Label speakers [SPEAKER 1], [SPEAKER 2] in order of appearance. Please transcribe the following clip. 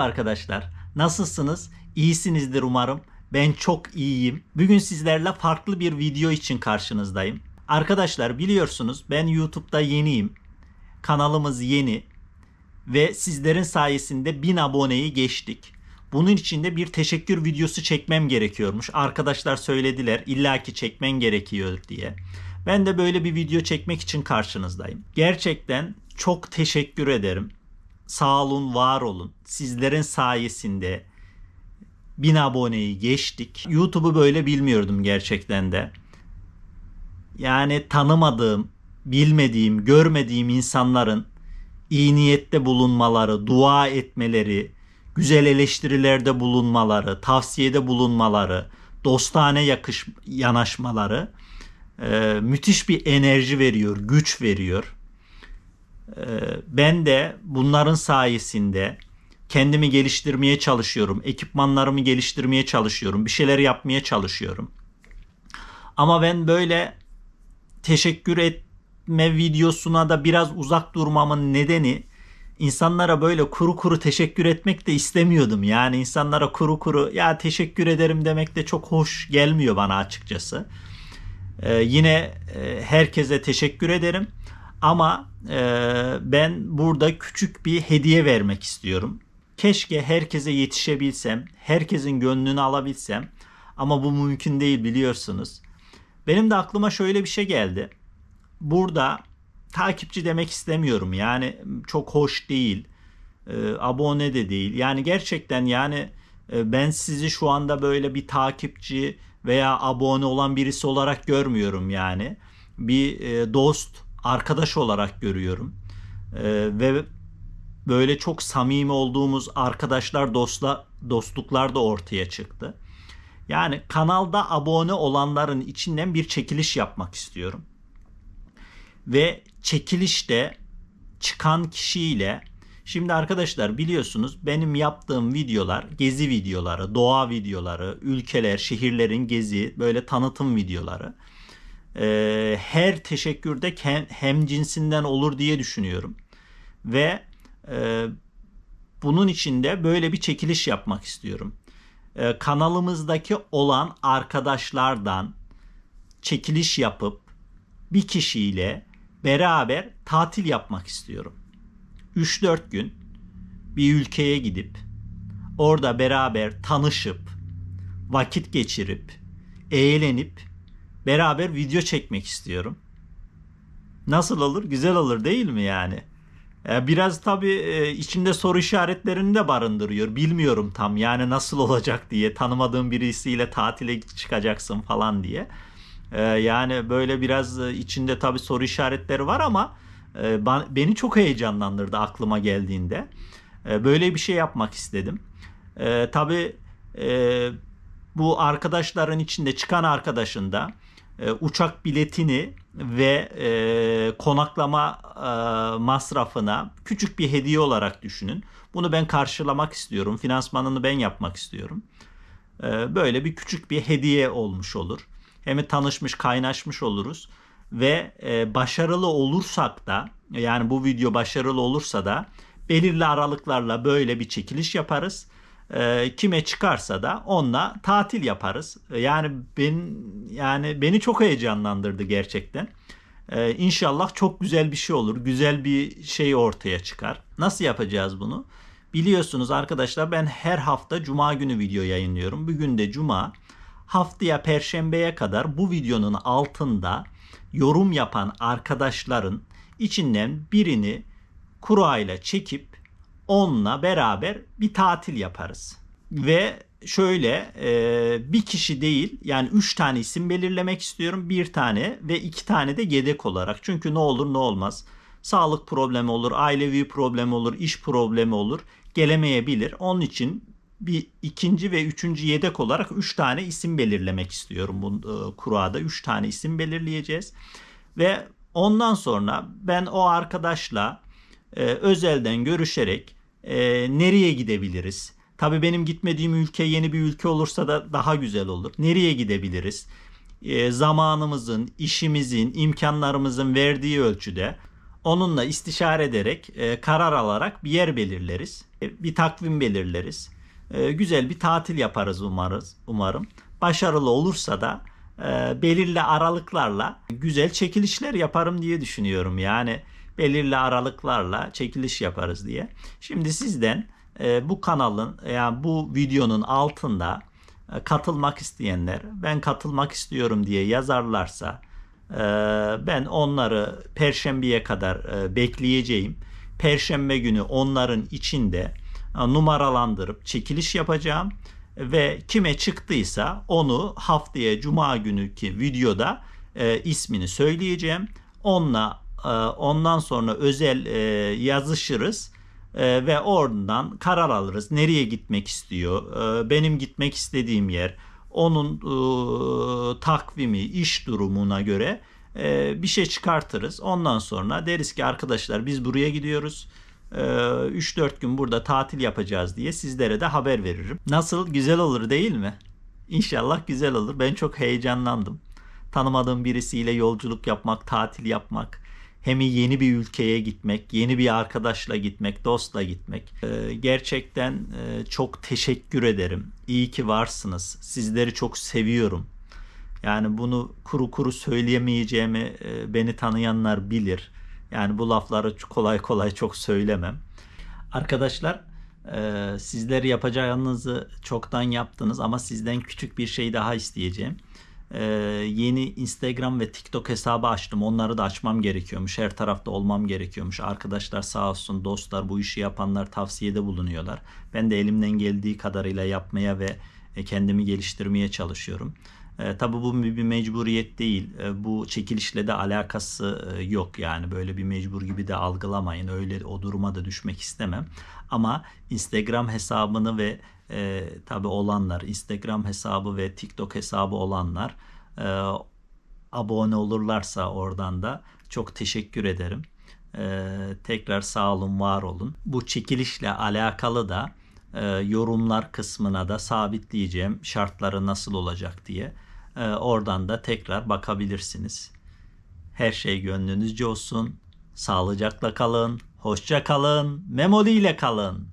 [SPEAKER 1] Merhaba arkadaşlar. Nasılsınız? İyisinizdir umarım. Ben çok iyiyim. Bugün sizlerle farklı bir video için karşınızdayım. Arkadaşlar biliyorsunuz ben YouTube'da yeniyim. Kanalımız yeni ve sizlerin sayesinde 1000 aboneyi geçtik. Bunun için de bir teşekkür videosu çekmem gerekiyormuş. Arkadaşlar söylediler illaki çekmen gerekiyor diye. Ben de böyle bir video çekmek için karşınızdayım. Gerçekten çok teşekkür ederim. Sağ olun, var olun. Sizlerin sayesinde bin aboneyi geçtik. YouTube'u böyle bilmiyordum gerçekten de. Yani tanımadığım, bilmediğim, görmediğim insanların iyi niyette bulunmaları, dua etmeleri, güzel eleştirilerde bulunmaları, tavsiyede bulunmaları, dostane yakış, yanaşmaları e, müthiş bir enerji veriyor, güç veriyor. Ee, ben de bunların sayesinde kendimi geliştirmeye çalışıyorum. Ekipmanlarımı geliştirmeye çalışıyorum. Bir şeyler yapmaya çalışıyorum. Ama ben böyle teşekkür etme videosuna da biraz uzak durmamın nedeni insanlara böyle kuru kuru teşekkür etmek de istemiyordum. Yani insanlara kuru kuru ya teşekkür ederim demek de çok hoş gelmiyor bana açıkçası. Ee, yine e, herkese teşekkür ederim. Ama e, ben burada küçük bir hediye vermek istiyorum. Keşke herkese yetişebilsem, herkesin gönlünü alabilsem ama bu mümkün değil biliyorsunuz. Benim de aklıma şöyle bir şey geldi. Burada takipçi demek istemiyorum. Yani çok hoş değil. E, abone de değil. Yani gerçekten yani e, ben sizi şu anda böyle bir takipçi veya abone olan birisi olarak görmüyorum yani. Bir e, dost arkadaş olarak görüyorum. E, ve böyle çok samimi olduğumuz arkadaşlar, dostla, dostluklar da ortaya çıktı. Yani kanalda abone olanların içinden bir çekiliş yapmak istiyorum. Ve çekilişte çıkan kişiyle Şimdi arkadaşlar biliyorsunuz benim yaptığım videolar gezi videoları, doğa videoları, ülkeler, şehirlerin gezi böyle tanıtım videoları e, her teşekkürde hem, cinsinden olur diye düşünüyorum. Ve e, bunun içinde böyle bir çekiliş yapmak istiyorum. E, kanalımızdaki olan arkadaşlardan çekiliş yapıp bir kişiyle beraber tatil yapmak istiyorum. 3-4 gün bir ülkeye gidip orada beraber tanışıp vakit geçirip eğlenip beraber video çekmek istiyorum. Nasıl olur? Güzel olur değil mi yani? E, biraz tabii e, içinde soru işaretlerini de barındırıyor. Bilmiyorum tam yani nasıl olacak diye. tanımadığım birisiyle tatile çıkacaksın falan diye. E, yani böyle biraz içinde tabii soru işaretleri var ama beni çok heyecanlandırdı aklıma geldiğinde. Böyle bir şey yapmak istedim. Tabii bu arkadaşların içinde çıkan arkadaşında e, uçak biletini ve e, konaklama e, masrafına küçük bir hediye olarak düşünün. Bunu ben karşılamak istiyorum. Finansmanını ben yapmak istiyorum. E, böyle bir küçük bir hediye olmuş olur. Hem tanışmış, kaynaşmış oluruz ve e, başarılı olursak da yani bu video başarılı olursa da belirli aralıklarla böyle bir çekiliş yaparız e, kime çıkarsa da onunla tatil yaparız. Yani ben yani beni çok heyecanlandırdı gerçekten. E, inşallah çok güzel bir şey olur. Güzel bir şey ortaya çıkar. Nasıl yapacağız bunu? Biliyorsunuz arkadaşlar ben her hafta cuma günü video yayınlıyorum. Bugün de cuma. Haftaya perşembeye kadar bu videonun altında yorum yapan arkadaşların içinden birini kura ile çekip onunla beraber bir tatil yaparız. Ve şöyle e, bir kişi değil yani üç tane isim belirlemek istiyorum. Bir tane ve iki tane de yedek olarak. Çünkü ne olur ne olmaz. Sağlık problemi olur, ailevi problem olur, iş problemi olur. Gelemeyebilir. Onun için bir ikinci ve üçüncü yedek olarak üç tane isim belirlemek istiyorum. Bu e, kurada üç tane isim belirleyeceğiz. Ve ondan sonra ben o arkadaşla e, özelden görüşerek e, nereye gidebiliriz? Tabi benim gitmediğim ülke yeni bir ülke olursa da daha güzel olur. Nereye gidebiliriz? E, zamanımızın, işimizin, imkanlarımızın verdiği ölçüde onunla istişare ederek, e, karar alarak bir yer belirleriz. E, bir takvim belirleriz. E, güzel bir tatil yaparız umarız, umarım. Başarılı olursa da e, belirli aralıklarla güzel çekilişler yaparım diye düşünüyorum. Yani belirli aralıklarla çekiliş yaparız diye. Şimdi sizden e, bu kanalın yani bu videonun altında e, katılmak isteyenler ben katılmak istiyorum diye yazarlarsa e, ben onları perşembeye kadar bekleyeceğim. Perşembe günü onların içinde numaralandırıp çekiliş yapacağım ve kime çıktıysa onu haftaya cuma günüki videoda e, ismini söyleyeceğim. Onunla ee, ondan sonra özel e, yazışırız e, ve oradan karar alırız. Nereye gitmek istiyor? E, benim gitmek istediğim yer, onun takvimi, iş durumuna göre bir şey çıkartırız. Ondan sonra deriz ki arkadaşlar biz buraya gidiyoruz. 3-4 gün burada tatil yapacağız diye sizlere de haber veririm. Nasıl? Güzel olur değil mi? İnşallah güzel olur. Ben çok heyecanlandım. Tanımadığım birisiyle yolculuk yapmak, tatil yapmak, hem yeni bir ülkeye gitmek, yeni bir arkadaşla gitmek, dostla gitmek. Ee, gerçekten e, çok teşekkür ederim. İyi ki varsınız. Sizleri çok seviyorum. Yani bunu kuru kuru söyleyemeyeceğimi e, beni tanıyanlar bilir. Yani bu lafları kolay kolay çok söylemem. Arkadaşlar e, sizleri yapacağınızı çoktan yaptınız ama sizden küçük bir şey daha isteyeceğim e, yeni Instagram ve TikTok hesabı açtım. Onları da açmam gerekiyormuş. Her tarafta olmam gerekiyormuş. Arkadaşlar sağ olsun dostlar bu işi yapanlar tavsiyede bulunuyorlar. Ben de elimden geldiği kadarıyla yapmaya ve kendimi geliştirmeye çalışıyorum. E, tabi bu bir mecburiyet değil. E, bu çekilişle de alakası e, yok yani böyle bir mecbur gibi de algılamayın. Öyle o duruma da düşmek istemem. Ama Instagram hesabını ve e, tabi olanlar Instagram hesabı ve TikTok hesabı olanlar e, abone olurlarsa oradan da çok teşekkür ederim. E, tekrar sağ olun var olun. Bu çekilişle alakalı da e, yorumlar kısmına da sabitleyeceğim şartları nasıl olacak diye. E, oradan da tekrar bakabilirsiniz. Her şey gönlünüzce olsun. Sağlıcakla kalın, hoşça kalın, memoli ile kalın.